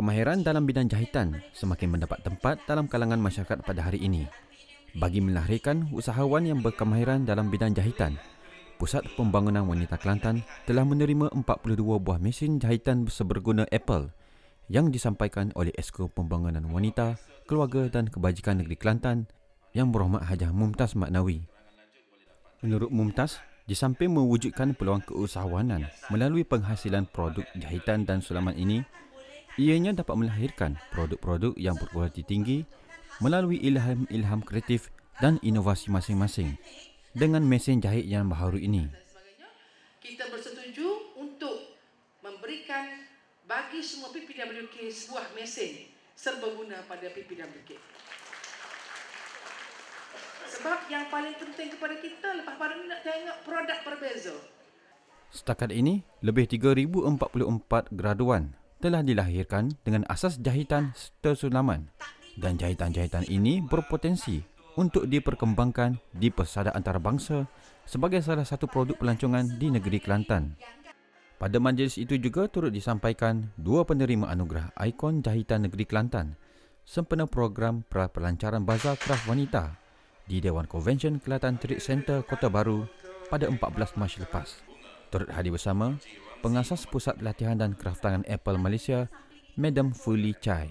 Kemahiran dalam bidang jahitan semakin mendapat tempat dalam kalangan masyarakat pada hari ini. Bagi melahirkan usahawan yang berkemahiran dalam bidang jahitan, Pusat Pembangunan Wanita Kelantan telah menerima 42 buah mesin jahitan seberguna Apple yang disampaikan oleh Esko Pembangunan Wanita, Keluarga dan Kebajikan Negeri Kelantan yang berhormat Hajah Mumtaz Maknawi. Menurut Mumtaz, di samping mewujudkan peluang keusahawanan melalui penghasilan produk jahitan dan sulaman ini, ianya dapat melahirkan produk-produk yang berkualiti tinggi melalui ilham-ilham kreatif dan inovasi masing-masing dengan mesin jahit yang baharu ini. Kita bersetuju untuk memberikan bagi semua PPWK sebuah mesin serbaguna pada PPWK. Sebab yang paling penting kepada kita lepas baru ini nak tengok produk berbeza. Setakat ini, lebih 3,044 graduan telah dilahirkan dengan asas jahitan tersulaman dan jahitan-jahitan ini berpotensi untuk diperkembangkan di persada antarabangsa sebagai salah satu produk pelancongan di negeri Kelantan. Pada majlis itu juga turut disampaikan dua penerima anugerah ikon jahitan negeri Kelantan sempena program pra-pelancaran Bazar Kraft Wanita di Dewan Convention Kelantan Trade Centre, Kota Baru pada 14 Mac lepas. Turut hadir bersama, pengasas pusat latihan dan kraftangan Apple Malaysia, Madam Fuli Chai.